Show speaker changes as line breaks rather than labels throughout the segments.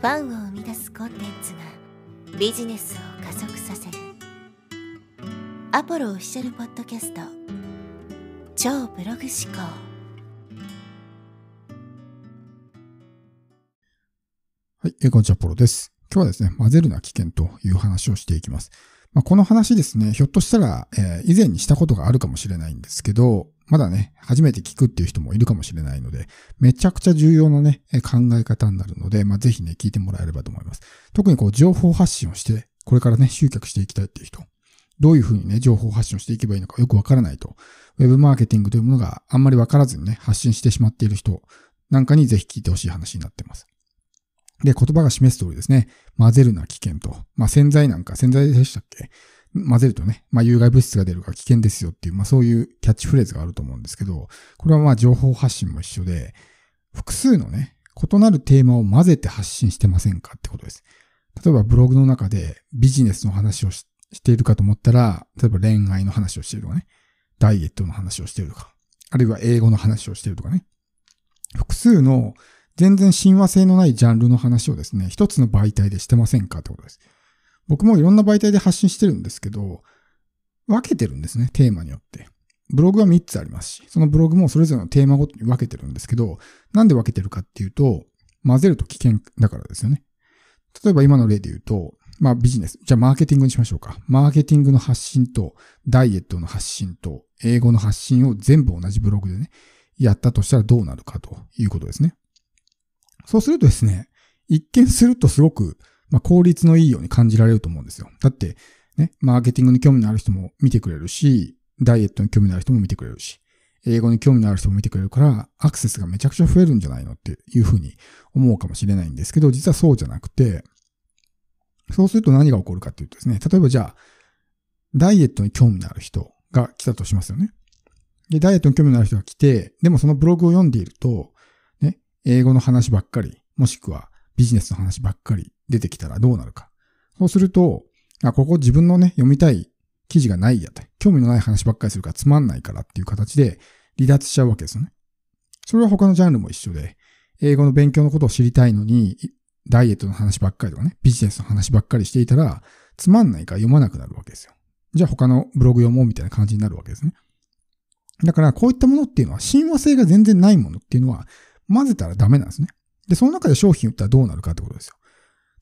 ファンを生み出すコンテンツがビジネスを加速させるアポロオフィシャルポッドキャスト超ブログ思考はい、こんにちは、ポロです。今日はですね、混ぜるな危険という話をしていきます。まあ、この話ですね、ひょっとしたら、えー、以前にしたことがあるかもしれないんですけど、まだね、初めて聞くっていう人もいるかもしれないので、めちゃくちゃ重要なね、考え方になるので、まあ、ぜひね、聞いてもらえればと思います。特にこう、情報発信をして、これからね、集客していきたいっていう人、どういうふうにね、情報発信をしていけばいいのかよくわからないと、ウェブマーケティングというものがあんまりわからずにね、発信してしまっている人なんかにぜひ聞いてほしい話になってます。で、言葉が示す通りですね、混ぜるな危険と、まあ、潜在なんか、潜在でしたっけ混ぜるとね、まあ、有害物質が出るから危険ですよっていう、まあ、そういうキャッチフレーズがあると思うんですけど、これはまあ情報発信も一緒で、複数のね、異なるテーマを混ぜて発信してませんかってことです。例えばブログの中でビジネスの話をしているかと思ったら、例えば恋愛の話をしているとかね、ダイエットの話をしているとか、あるいは英語の話をしているとかね、複数の全然親和性のないジャンルの話をですね、一つの媒体でしてませんかってことです。僕もいろんな媒体で発信してるんですけど、分けてるんですね、テーマによって。ブログは3つありますし、そのブログもそれぞれのテーマごとに分けてるんですけど、なんで分けてるかっていうと、混ぜると危険だからですよね。例えば今の例で言うと、まあビジネス。じゃあマーケティングにしましょうか。マーケティングの発信と、ダイエットの発信と、英語の発信を全部同じブログでね、やったとしたらどうなるかということですね。そうするとですね、一見するとすごくまあ、効率のいいように感じられると思うんですよ。だって、ね、マーケティングに興味のある人も見てくれるし、ダイエットに興味のある人も見てくれるし、英語に興味のある人も見てくれるから、アクセスがめちゃくちゃ増えるんじゃないのっていうふうに思うかもしれないんですけど、実はそうじゃなくて、そうすると何が起こるかっていうとですね、例えばじゃあ、ダイエットに興味のある人が来たとしますよね。で、ダイエットに興味のある人が来て、でもそのブログを読んでいると、ね、英語の話ばっかり、もしくはビジネスの話ばっかり出てきたらどうなるか。そうすると、あ、ここ自分のね、読みたい記事がないやと。興味のない話ばっかりするからつまんないからっていう形で離脱しちゃうわけですよね。それは他のジャンルも一緒で、英語の勉強のことを知りたいのに、ダイエットの話ばっかりとかね、ビジネスの話ばっかりしていたら、つまんないから読まなくなるわけですよ。じゃあ他のブログ読もうみたいな感じになるわけですね。だからこういったものっていうのは親和性が全然ないものっていうのは混ぜたらダメなんですね。で、その中で商品売ったらどうなるかってことですよ。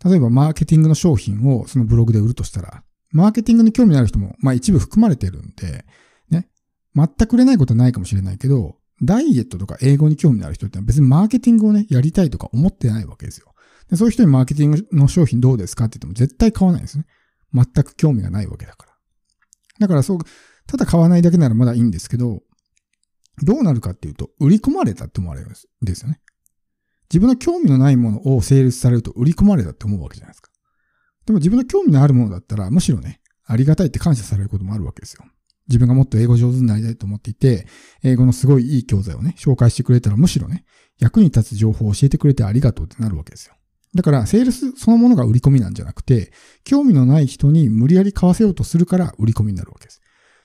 例えばマーケティングの商品をそのブログで売るとしたら、マーケティングに興味のある人も、まあ一部含まれてるんで、ね、全く売れないことはないかもしれないけど、ダイエットとか英語に興味のある人って別にマーケティングをね、やりたいとか思ってないわけですよ。でそういう人にマーケティングの商品どうですかって言っても絶対買わないんですね。全く興味がないわけだから。だからそう、ただ買わないだけならまだいいんですけど、どうなるかっていうと、売り込まれたって思われるんですよね。自分の興味のないものをセールスされると売り込まれたって思うわけじゃないですか。でも自分の興味のあるものだったら、むしろね、ありがたいって感謝されることもあるわけですよ。自分がもっと英語上手になりたいと思っていて、英語のすごいいい教材をね、紹介してくれたらむしろね、役に立つ情報を教えてくれてありがとうってなるわけですよ。だから、セールスそのものが売り込みなんじゃなくて、興味のない人に無理やり買わせようとするから売り込みになるわけです。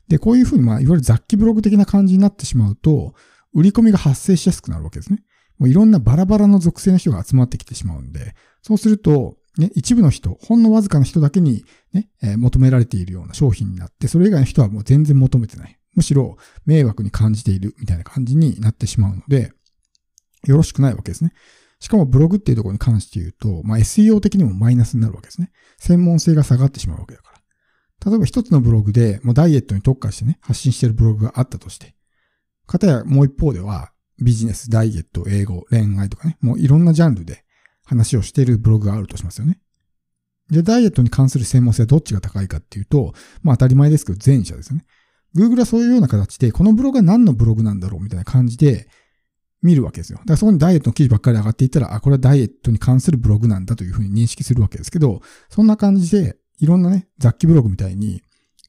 で、こういうふうに、まあ、いわゆる雑記ブログ的な感じになってしまうと、売り込みが発生しやすくなるわけですね。もういろんなバラバラの属性の人が集まってきてしまうんで、そうすると、ね、一部の人、ほんのわずかな人だけにね、え求められているような商品になって、それ以外の人はもう全然求めてない。むしろ迷惑に感じているみたいな感じになってしまうので、よろしくないわけですね。しかもブログっていうところに関して言うと、まあ、SEO 的にもマイナスになるわけですね。専門性が下がってしまうわけだから。例えば一つのブログで、もうダイエットに特化してね、発信してるブログがあったとして、かたやもう一方では、ビジネス、ダイエット、英語、恋愛とかね、もういろんなジャンルで話をしているブログがあるとしますよね。じゃあダイエットに関する専門性はどっちが高いかっていうと、まあ当たり前ですけど前者ですよね。Google はそういうような形で、このブログは何のブログなんだろうみたいな感じで見るわけですよ。だからそこにダイエットの記事ばっかり上がっていったら、あ、これはダイエットに関するブログなんだというふうに認識するわけですけど、そんな感じで、いろんなね、雑記ブログみたいに、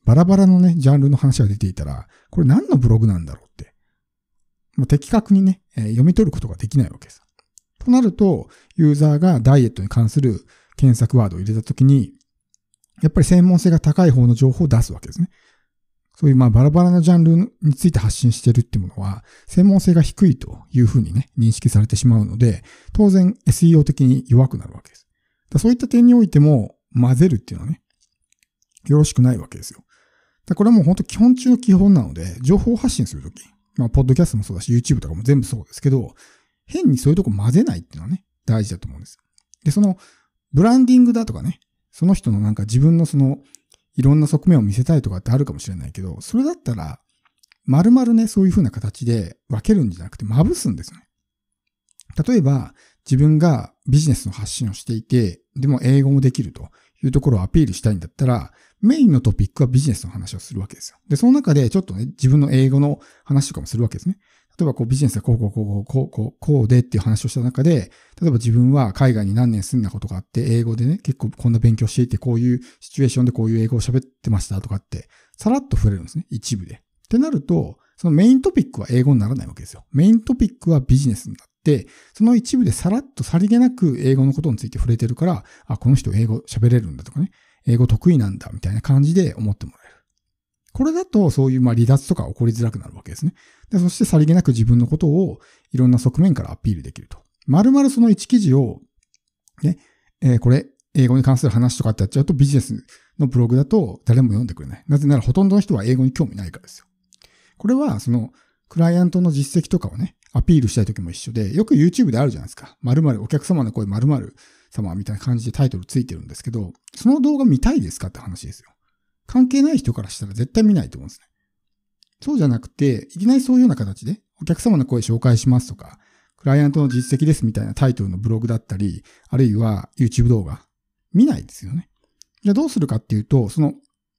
バラバラのね、ジャンルの話が出ていたら、これ何のブログなんだろうもう的確にね、え読み取ることができないわけです。となると、ユーザーがダイエットに関する検索ワードを入れたときに、やっぱり専門性が高い方の情報を出すわけですね。そういうまあバラバラなジャンルについて発信してるっていうものは、専門性が低いというふうにね、認識されてしまうので、当然 SEO 的に弱くなるわけです。だそういった点においても、混ぜるっていうのはね、よろしくないわけですよ。だこれはもう本当基本中の基本なので、情報発信するとき、まあ、ポッドキャストもそうだし、YouTube とかも全部そうですけど、変にそういうとこ混ぜないっていうのはね、大事だと思うんです。で、その、ブランディングだとかね、その人のなんか自分のその、いろんな側面を見せたいとかってあるかもしれないけど、それだったら、丸々ね、そういう風な形で分けるんじゃなくて、まぶすんですね。例えば、自分がビジネスの発信をしていて、でも英語もできるというところをアピールしたいんだったら、メインのトピックはビジネスの話をするわけですよ。で、その中でちょっとね、自分の英語の話とかもするわけですね。例えばこうビジネスはこうこうこうこうこうこうでっていう話をした中で、例えば自分は海外に何年住んだことがあって、英語でね、結構こんな勉強していて、こういうシチュエーションでこういう英語を喋ってましたとかって、さらっと触れるんですね、一部で。ってなると、そのメイントピックは英語にならないわけですよ。メイントピックはビジネスになっで、その一部でさらっとさりげなく英語のことについて触れてるから、あ、この人英語喋れるんだとかね、英語得意なんだみたいな感じで思ってもらえる。これだとそういうまあ離脱とか起こりづらくなるわけですね。でそしてさりげなく自分のことをいろんな側面からアピールできると。まるまるその一記事を、ね、えー、これ英語に関する話とかってやっちゃうとビジネスのブログだと誰も読んでくれない。なぜならほとんどの人は英語に興味ないからですよ。これはそのクライアントの実績とかをね、アピールしたい時も一緒で、よく YouTube であるじゃないですか。〇〇、お客様の声〇〇様みたいな感じでタイトルついてるんですけど、その動画見たいですかって話ですよ。関係ない人からしたら絶対見ないと思うんですね。そうじゃなくて、いきなりそういうような形で、お客様の声紹介しますとか、クライアントの実績ですみたいなタイトルのブログだったり、あるいは YouTube 動画、見ないですよね。じゃあどうするかっていうと、その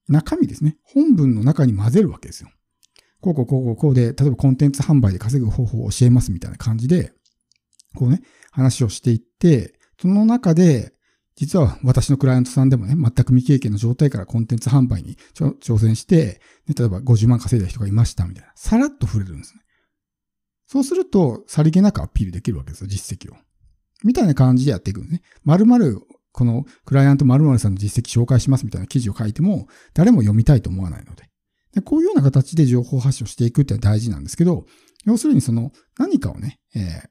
中身ですね。本文の中に混ぜるわけですよ。こうこうこうこうこうで、例えばコンテンツ販売で稼ぐ方法を教えますみたいな感じで、こうね、話をしていって、その中で、実は私のクライアントさんでもね、全く未経験の状態からコンテンツ販売に挑戦して、例えば50万稼いだ人がいましたみたいな、さらっと触れるんですね。そうすると、さりげなくアピールできるわけですよ、実績を。みたいな感じでやっていくんですね。まるまるこのクライアントまるさんの実績紹介しますみたいな記事を書いても、誰も読みたいと思わないので。でこういうような形で情報発信をしていくってのは大事なんですけど、要するにその何かをね、えー、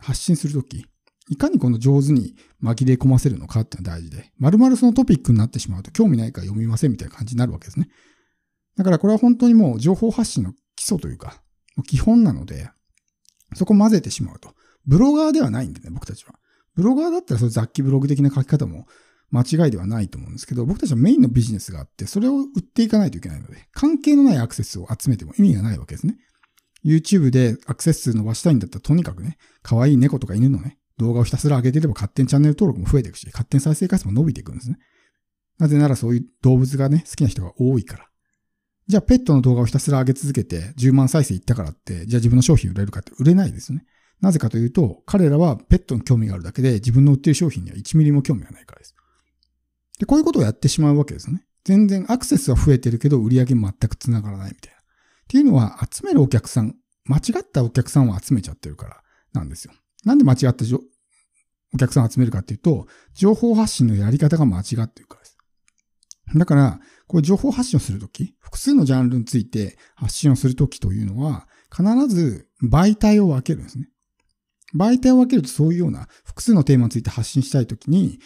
発信するとき、いかにこの上手に紛れ込ませるのかっていうのは大事で、丸々そのトピックになってしまうと興味ないから読みませんみたいな感じになるわけですね。だからこれは本当にもう情報発信の基礎というか、もう基本なので、そこ混ぜてしまうと。ブロガーではないんでね、僕たちは。ブロガーだったらそ雑記ブログ的な書き方も間違いではないと思うんですけど、僕たちはメインのビジネスがあって、それを売っていかないといけないので、関係のないアクセスを集めても意味がないわけですね。YouTube でアクセス数伸ばしたいんだったら、とにかくね、可愛い猫とか犬のね、動画をひたすら上げてれば勝手にチャンネル登録も増えていくし、勝手に再生回数も伸びていくんですね。なぜならそういう動物がね、好きな人が多いから。じゃあペットの動画をひたすら上げ続けて10万再生いったからって、じゃあ自分の商品売れるかって売れないですよね。なぜかというと、彼らはペットに興味があるだけで自分の売ってる商品には1ミリも興味がないからです。で、こういうことをやってしまうわけですよね。全然アクセスは増えてるけど、売り上げ全く繋がらないみたいな。っていうのは、集めるお客さん、間違ったお客さんを集めちゃってるからなんですよ。なんで間違ったお客さんを集めるかっていうと、情報発信のやり方が間違ってるからです。だから、こう情報発信をするとき、複数のジャンルについて発信をするときというのは、必ず媒体を分けるんですね。媒体を分けるとそういうような複数のテーマについて発信したいときに、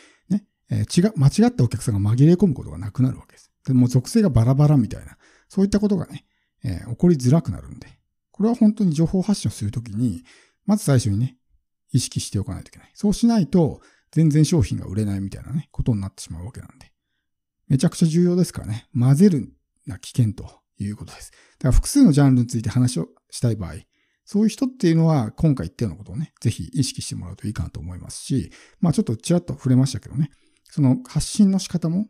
えー、違う、間違ったお客さんが紛れ込むことがなくなるわけです。でも属性がバラバラみたいな、そういったことがね、えー、起こりづらくなるんで、これは本当に情報発信をするときに、まず最初にね、意識しておかないといけない。そうしないと、全然商品が売れないみたいなね、ことになってしまうわけなんで。めちゃくちゃ重要ですからね、混ぜるな危険ということです。だから複数のジャンルについて話をしたい場合、そういう人っていうのは今回言ったようなことをね、ぜひ意識してもらうといいかなと思いますし、まあちょっとちらっと触れましたけどね、その発信の仕方も、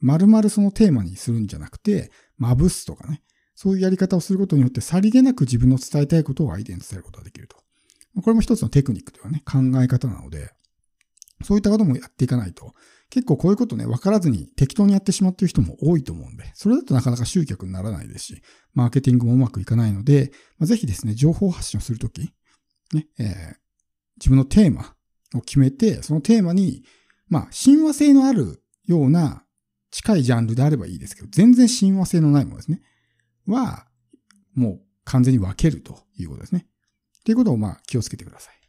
丸々そのテーマにするんじゃなくて、まぶすとかね、そういうやり方をすることによって、さりげなく自分の伝えたいことを相手に伝えることができると。これも一つのテクニックというかね、考え方なので、そういったこともやっていかないと、結構こういうことね、分からずに適当にやってしまっている人も多いと思うんで、それだとなかなか集客にならないですし、マーケティングもうまくいかないので、まあ、ぜひですね、情報発信をするとき、ね、えー、自分のテーマを決めて、そのテーマにまあ、親和性のあるような近いジャンルであればいいですけど、全然親和性のないものですね。は、もう完全に分けるということですね。ということをまあ気をつけてください。